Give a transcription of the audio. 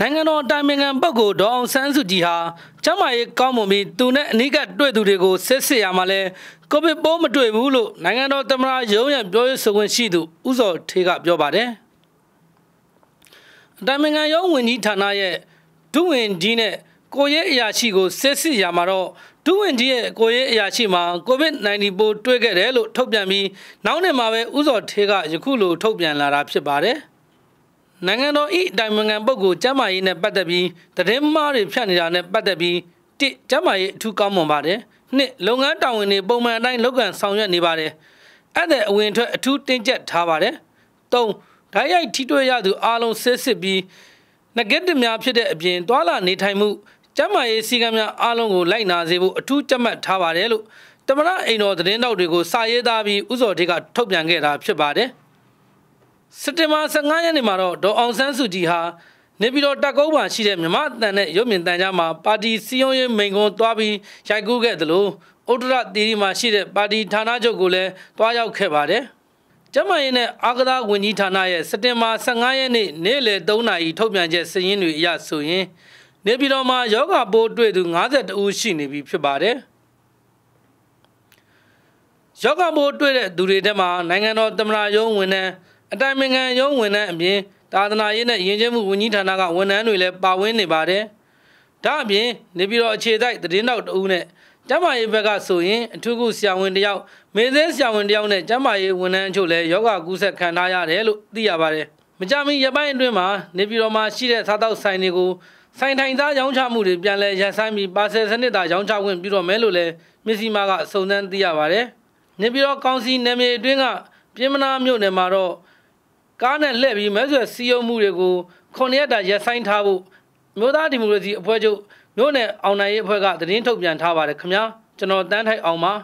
နိုင်ငံတော်တိုင်ပင်ခံပုဂ္ဂိုလ်ဒေါအောင်ဆန်းစုကြည်ဟာကျမရေးကောင်းမွန်ပြီးသူနဲ့အနီးကပ်တွေ့သူတွေကိုစစ်ဆေးရမှာလဲကိုဗစ်ပိုးမတွေ့ဘူးလို့နိုင်ငံတော်သမ္မတရုံးရံပြောရေးဆိုခွင့်ရှိသူဦးစောထေးကပြောပါတယ်။တိုင်ပင်ခံရုံးဝန်ကြီးဌာနရဲ့ဒုဝန်ကြီးနဲ့ကိုရဲအရာရှိကိုစစ်ဆေးရမှာတော့ဒုဝန်ကြီးရဲ့ကိုရဲအရာရှိမှာကိုဗစ် -19 ပိုးတွေ့ခဲ့တယ်လို့ထုတ်ပြန်ပြီးနောက်နေ့မှာပဲဦးစောထေးကယခုလိုထုတ်ပြန်လာတာဖြစ်ပါတယ်။နိုင်ငံတော်ဤတိုင်ပင်ခံပုဂ္ဂိုလ်ကျမ်းမာရေးနဲ့ပတ်သက်ပြီးသတင်းမှားတွေဖြန့်နေတာနဲ့ပတ်သက်ပြီးတစ်ကျမ်းမာရေးအထူးကောင်းမွန်ပါတယ်နှစ်လုပ်ငန်းတာဝန်တွေပုံမှန်အတိုင်းလုပ်ကန်ဆောင်ရွက်နေပါတယ်အဲ့တဲ့အဝင်ထွက်အထူးတင်းကျပ်ထားပါတယ်သုံးဓာတ်ရိုက်ထိတွေ့ရသူအားလုံးဆဲစစ်ပြီး negative များဖြစ်တဲ့အပြင်တွာလာနေထိုင်မှုကျမ်းမာရေးစည်းကမ်းများအားလုံးကိုလိုက်နာစေဖို့အထူးကြက်မှတ်ထားပါတယ်လို့တမရအိမ်တော်သတင်းတောက်တွေကိုစာရေးသားပြီးဥစော်ထေကထုတ်ပြန်ခဲ့တာဖြစ်ပါတယ်။စက်တင်ဘာ15ရက်နေ့မှာတော့ဒေါ်အောင်ဆန်းစုကြည်ဟာနေပြည်တော်တက်ကုန်းမှာရှိတဲ့မြမအတန်နဲ့ရုပ်မြင်သံကြားမှာပါတီစည်းရုံးရေးမိန့်ခွန်းတွားပြီးရိုက်ကူးခဲ့သလိုဩဒရတီရီမှာရှိတဲ့ပါတီဌာနချုပ်ကိုလည်းတွားရောက်ခဲ့ပါတယ်။ကျမရင်နဲ့အာကသာဝန်ကြီးဌာနရဲ့စက်တင်ဘာ15ရက်နေ့နေ့လယ်3နာရီထုတ်ပြန်ချက်စည်ရင်းတွေအရဆိုရင်နေပြည်တော်မှာယောဂပိုးတွေ့သူ52ဦးရှိနေပြီဖြစ်ပါတယ်။ယောဂမိုးတွေ့တဲ့သူတွေထဲမှာနိုင်ငံတော်သမ္မတရုံးဝင်တဲ့အတိုင်ပင်ခံရုံးဝန်ထမ်းအပြင်သာသနာရေးနဲ့ယဉ်ကျေးမှုဝန်ကြီးဌာနကဝန်ထမ်းတွေလည်းပါဝင်နေပါတယ်။ဒါ့အပြင်နေပြည်တော်အခြေစိုက်သတင်းတောက်တအူးနဲ့ကျမရေးဘက်ကဆိုရင်အထူးကုဆရာဝန်တယောက်မေသေးဆရာဝန်တယောက်နဲ့ကျမရေးဝန်ထမ်းအချို့လည်းယောဂကူးဆက်ခံထားရတယ်လို့သိရပါတယ်။မကြမီရပိုင်းအတွင်းမှာနေပြည်တော်မှာရှိတဲ့စားတောက်ဆိုင်တွေကိုဆိုင်ထိုင်သားရောင်းချမှုတွေပြန်လည်ရပ်ဆိုင်းပြီးပါဆယ်စနစ်သာရောင်းချခွင့်ပြုတော့မယ်လို့လည်းမြစီမာကစုံစမ်းသိရပါတယ်။နေပြည်တော် ကောင်စီနယ်မြေအတွင်းကပြင်မနာမြို့နယ်မှာတော့ကားနဲ့လှည့်ပြီးမဲဆွယ်စည်းရုံးမှုတွေကိုခုနှစ်ရက်တာရပ်ဆိုင်းထားဖို့မြို့သားဒီမိုကရေစီအဖွဲ့ချုပ်မြို့နယ်အောင်နိုင်ရေးအဖွဲ့ကသတင်းထုတ်ပြန်ထားပါတယ်ခင်ဗျာကျွန်တော်တန်းထိုက်အောင်ပါ